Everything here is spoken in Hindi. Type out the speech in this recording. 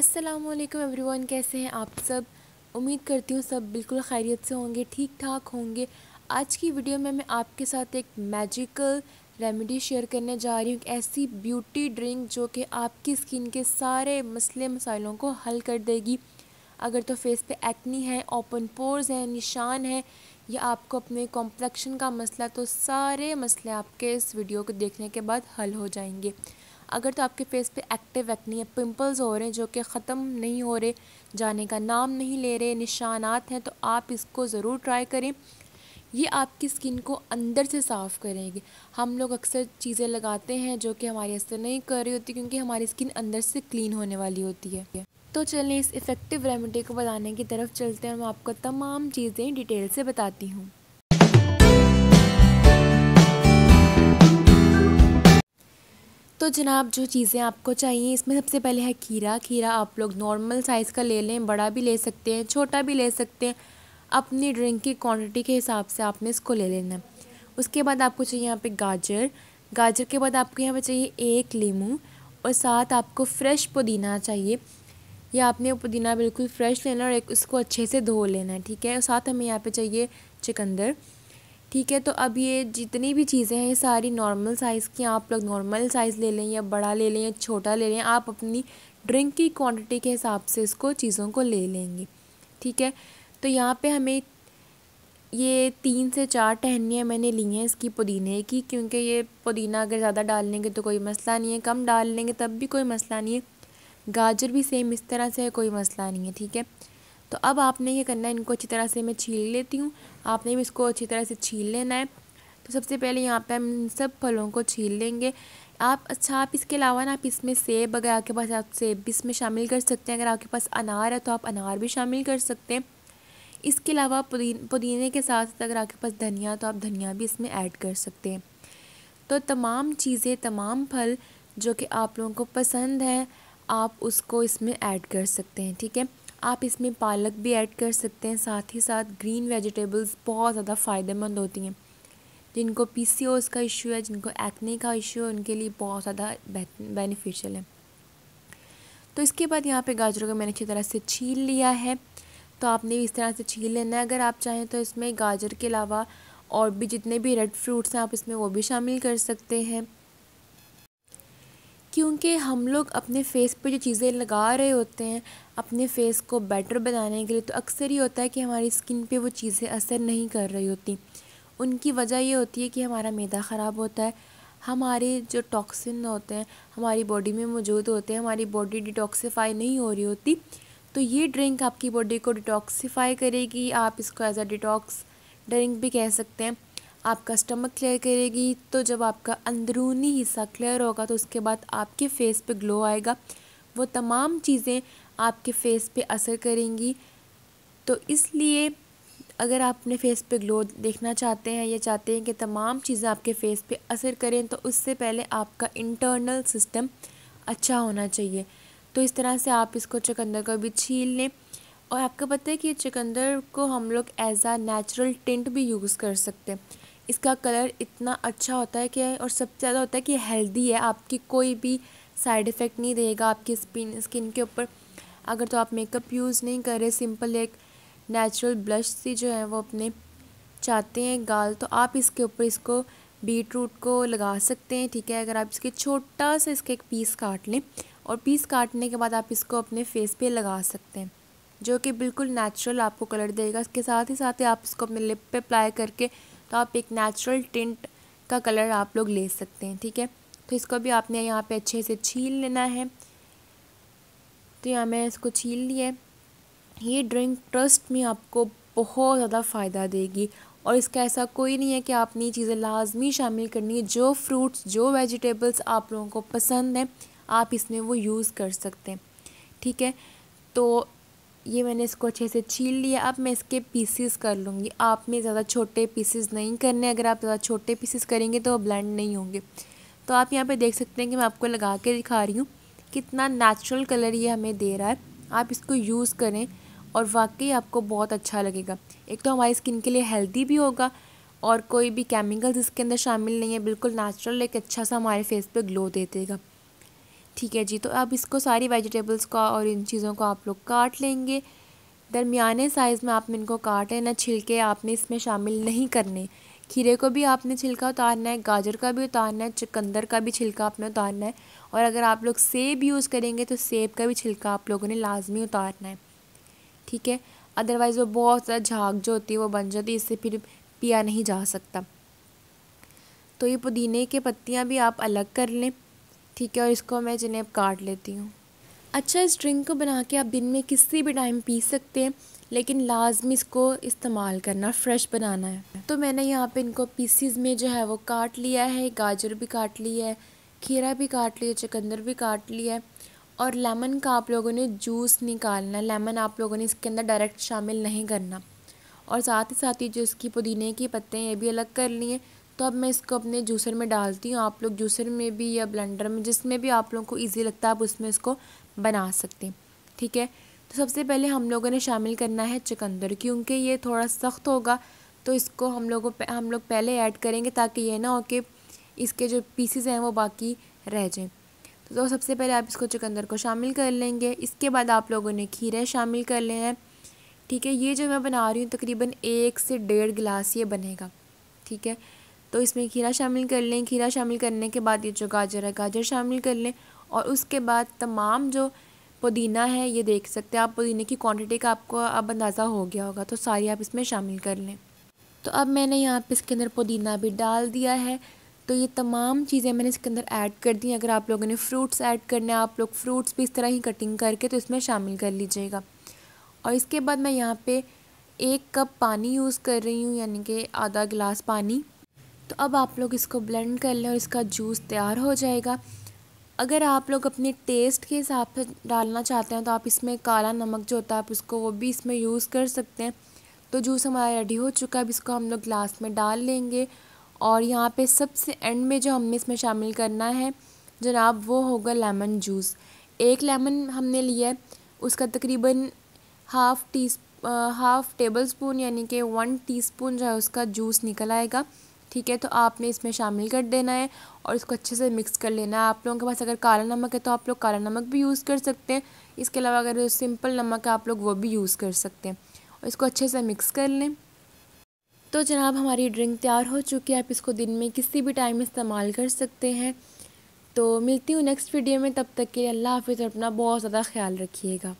अस्सलाम वालेकुम एवरीवन कैसे हैं आप सब उम्मीद करती हूँ सब बिल्कुल खैरियत से होंगे ठीक ठाक होंगे आज की वीडियो में मैं आपके साथ एक मैजिकल रेमेडी शेयर करने जा रही हूँ ऐसी ब्यूटी ड्रिंक जो कि आपकी स्किन के सारे मसले मसाइलों को हल कर देगी अगर तो फेस पे एक्नी है ओपन पोर्स हैं निशान है या आपको अपने कॉम्प्लेक्शन का मसला तो सारे मसले आपके इस वीडियो को देखने के बाद हल हो जाएंगे अगर तो आपके फेस पे एक्टिव एक्ने या पिंपल्स हो रहे हैं जो कि ख़त्म नहीं हो रहे जाने का नाम नहीं ले रहे निशानात हैं तो आप इसको ज़रूर ट्राई करें ये आपकी स्किन को अंदर से साफ़ करेंगे हम लोग अक्सर चीज़ें लगाते हैं जो कि हमारे असर नहीं कर रही होती क्योंकि हमारी स्किन अंदर से क्लीन होने वाली होती है तो चलें इस इफ़ेक्टिव रेमेडी को बताने की तरफ चलते हैं और मैं आपको तमाम चीज़ें डिटेल से बताती हूँ तो जनाब जो चीज़ें आपको चाहिए इसमें सबसे पहले है खीरा खीरा आप लोग नॉर्मल साइज़ का ले लें बड़ा भी ले सकते हैं छोटा भी ले सकते हैं अपनी ड्रिंक की क्वांटिटी के हिसाब से आपने इसको ले लेना है उसके बाद आपको चाहिए यहाँ पे गाजर गाजर के बाद आपको यहाँ पे चाहिए एक लीमू और साथ आपको फ्रेश पुदीना चाहिए या आपने पुदीना बिल्कुल फ्रेश लेना और एक उसको अच्छे से धो लेना है ठीक है और साथ हमें यहाँ पर चाहिए चिकंदर ठीक है तो अब ये जितनी भी चीज़ें हैं ये सारी नॉर्मल साइज़ की आप लोग नॉर्मल साइज़ ले लें या बड़ा ले लें या छोटा ले लें आप अपनी ड्रिंक की क्वांटिटी के हिसाब से इसको चीज़ों को ले लेंगे ठीक है तो यहाँ पे हमें ये तीन से चार टहनियाँ मैंने ली हैं इसकी पुदीने की क्योंकि ये पुदीना अगर ज़्यादा डाल लेंगे तो कोई मसला नहीं है कम डाल लेंगे तब भी कोई मसला नहीं है गाजर भी सेम इस तरह से कोई मसला नहीं है ठीक है तो अब आपने ये करना है इनको अच्छी तरह से मैं छील लेती हूँ आपने भी इसको अच्छी तरह से छील लेना है तो सबसे पहले यहाँ पे हम इन सब फलों को छील लेंगे आप अच्छा आप इसके अलावा ना आप इसमें सेब अगर आपके पास आप सेब भी इसमें शामिल कर सकते हैं अगर आपके पास अनार है तो आप अनार भी शामिल कर सकते हैं इसके अलावा पुदी पुदीने के साथ अगर आपके पास धनिया तो आप धनिया भी इसमें ऐड कर सकते हैं तो तमाम चीज़ें तमाम फल जो कि आप लोगों को पसंद है आप उसको इसमें ऐड कर सकते हैं ठीक है आप इसमें पालक भी ऐड कर सकते हैं साथ ही साथ ग्रीन वेजिटेबल्स बहुत ज़्यादा फ़ायदेमंद होती हैं जिनको पी का इशू है जिनको एक्ने का इशू है उनके लिए बहुत ज़्यादा बेनिफिशियल है तो इसके बाद यहाँ पे गाजरों को मैंने अच्छी तरह से छील लिया है तो आपने भी इस तरह से छील लेना है अगर आप चाहें तो इसमें गाजर के अलावा और भी जितने भी रेड फ्रूट्स हैं आप इसमें वो भी शामिल कर सकते हैं क्योंकि हम लोग अपने फेस पे जो चीज़ें लगा रहे होते हैं अपने फेस को बेटर बनाने के लिए तो अक्सर ये होता है कि हमारी स्किन पे वो चीज़ें असर नहीं कर रही होती उनकी वजह ये होती है कि हमारा मैदा ख़राब होता है हमारे जो टॉक्सिन होते हैं हमारी बॉडी में मौजूद होते हैं हमारी बॉडी डिटॉक्सीफाई नहीं हो रही होती तो ये ड्रिंक आपकी बॉडी को डिटॉक्सीफाई करेगी आप इसको एज अ डिटॉक्स ड्रिंक भी कह सकते हैं आपका स्टमक क्लियर करेगी तो जब आपका अंदरूनी हिस्सा क्लियर होगा तो उसके बाद आपके फेस पे ग्लो आएगा वो तमाम चीज़ें आपके फेस पे असर करेंगी तो इसलिए अगर आप अपने फेस पे ग्लो देखना चाहते हैं या चाहते हैं कि तमाम चीज़ें आपके फेस पे असर करें तो उससे पहले आपका इंटरनल सिस्टम अच्छा होना चाहिए तो इस तरह से आप इसको चकंदर को भी छील लें और आपको पता है कि चकंदर को हम लोग एज आ नेचुरल टिंट भी यूज़ कर सकते हैं इसका कलर इतना अच्छा होता है कि और सबसे ज़्यादा होता है कि हेल्दी है आपकी कोई भी साइड इफ़ेक्ट नहीं रहेगा आपकी स्किन स्किन के ऊपर अगर तो आप मेकअप यूज़ नहीं कर रहे सिंपल एक नेचुरल ब्लश सी जो है वो अपने चाहते हैं गाल तो आप इसके ऊपर इसको बीट रूट को लगा सकते हैं ठीक है अगर आप इसके छोटा सा इसका एक पीस काट लें और पीस काटने के बाद आप इसको अपने फेस पे लगा सकते हैं जो कि बिल्कुल नेचुरल आपको कलर देगा इसके साथ ही साथ ही आप इसको अपने लिप पे अप्लाई करके तो आप एक नेचुरल टिंट का कलर आप लोग ले सकते हैं ठीक है तो इसको भी आपने यहाँ पे अच्छे से छील लेना है तो यहाँ मैं इसको छील लिया ये ड्रिंक ट्रस्ट में आपको बहुत ज़्यादा फ़ायदा देगी और इसका ऐसा कोई नहीं है कि आपने ये चीज़ें लाजमी शामिल करनी है जो फ्रूट्स जो वेजिटेबल्स आप लोगों को पसंद हैं आप इसमें वो यूज़ कर सकते हैं ठीक है तो ये मैंने इसको अच्छे से छील लिया अब मैं इसके पीसीस कर लूँगी आपने ज़्यादा छोटे पीसीस नहीं करने अगर आप ज़्यादा छोटे पीसीस करेंगे तो वो ब्लेंड नहीं होंगे तो आप यहाँ पे देख सकते हैं कि मैं आपको लगा के दिखा रही हूँ कितना नेचुरल कलर ये हमें दे रहा है आप इसको यूज़ करें और वाकई आपको बहुत अच्छा लगेगा एक तो हमारी स्किन के लिए हेल्दी भी होगा और कोई भी केमिकल्स इसके अंदर शामिल नहीं है बिल्कुल नेचुरल एक अच्छा सा हमारे फेस पर ग्लो दे देगा ठीक है जी तो अब इसको सारी वेजिटेबल्स का और इन चीज़ों को आप लोग काट लेंगे दरमियाने साइज़ में आपने इनको काटे ना छिलके आपने इसमें शामिल नहीं करने खीरे को भी आपने छिलका उतारना है गाजर का भी उतारना है चुकंदर का भी छिलका आपने उतारना है और अगर आप लोग सेब यूज़ करेंगे तो सेब का भी छिलका आप लोगों ने लाजमी उतारना है ठीक है अदरवाइज़ वो बहुत ज़्यादा झाग जो होती है वो बन जाती है इससे फिर पिया नहीं जा सकता तो ये पुदीने के पत्तियाँ भी आप अलग कर लें ठीक है और इसको मैं जिन्हें काट लेती हूँ अच्छा इस ड्रिंक को बना के आप दिन में किसी भी टाइम पी सकते हैं लेकिन लाजमी इसको इस्तेमाल करना फ्रेश बनाना है तो मैंने यहाँ पे इनको पीसीज में जो है वो काट लिया है गाजर भी काट ली है खीरा भी काट लिया चकंदर भी काट लिया है और लेमन का आप लोगों ने जूस निकालना लेमन आप लोगों ने इसके अंदर डायरेक्ट शामिल नहीं करना और साथ ही साथ ही जो इसकी पुदीने के पत्ते हैं ये भी अलग कर लिए तो अब मैं इसको अपने जूसर में डालती हूँ आप लोग जूसर में भी या ब्लेंडर में जिसमें भी आप लोगों को ईजी लगता है आप उसमें इसको बना सकते हैं ठीक है तो सबसे पहले हम लोगों ने शामिल करना है चकंदर क्योंकि ये थोड़ा सख्त होगा तो इसको हम लोगों हम लोग पहले ऐड करेंगे ताकि ये ना हो कि इसके जो पीसीज हैं वो बाकी रह जाएँ तो सबसे पहले आप इसको चकंदर को शामिल कर लेंगे इसके बाद आप लोगों ने खीरे शामिल कर ले हैं ठीक है ये जो मैं बना रही हूँ तकरीबन एक से डेढ़ गिलास ये बनेगा ठीक है तो इसमें खीरा शामिल कर लें खीरा शामिल करने के बाद ये जो गाजर है गाजर शामिल कर लें और उसके बाद तमाम जो पुदीना है ये देख सकते हैं आप पुदीने की क्वांटिटी का आपको अब अंदाज़ा हो गया होगा तो सारी आप इसमें शामिल कर लें तो अब मैंने यहाँ पे इसके अंदर पुदीना भी डाल दिया है तो ये तमाम चीज़ें मैंने इसके अंदर ऐड कर दी अगर आप लोगों ने फ्रूट्स ऐड करने आप लोग फ्रूट्स भी इस तरह ही कटिंग करके तो इसमें शामिल कर लीजिएगा और इसके बाद मैं यहाँ पर एक कप पानी यूज़ कर रही हूँ यानी कि आधा गिलास पानी तो अब आप लोग इसको ब्लेंड कर लें और इसका जूस तैयार हो जाएगा अगर आप लोग अपने टेस्ट के हिसाब से डालना चाहते हैं तो आप इसमें काला नमक जो होता है आप उसको वो भी इसमें यूज़ कर सकते हैं तो जूस हमारा रेडी हो चुका है अब इसको हम लोग ग्लास में डाल लेंगे और यहाँ पे सबसे एंड में जो हमने इसमें शामिल करना है जनाब वो होगा लेमन जूस एक लेमन हमने लिया है उसका तकरीबन half tea half tablespoon यानी कि वन टी जो है उसका जूस निकल आएगा ठीक है तो आपने इसमें शामिल कर देना है और इसको अच्छे से मिक्स कर लेना है आप लोगों के पास अगर काला नमक है तो आप लोग काला नमक भी यूज़ कर सकते हैं इसके अलावा अगर सिंपल नमक है आप लोग वो भी यूज़ कर सकते हैं और इसको अच्छे से मिक्स कर लें तो जनाब हमारी ड्रिंक तैयार हो चुकी है आप इसको दिन में किसी भी टाइम इस्तेमाल कर सकते हैं तो मिलती हूँ नेक्स्ट वीडियो में तब तक के अल्लाह हाफिज़ और अपना बहुत ज़्यादा ख्याल रखिएगा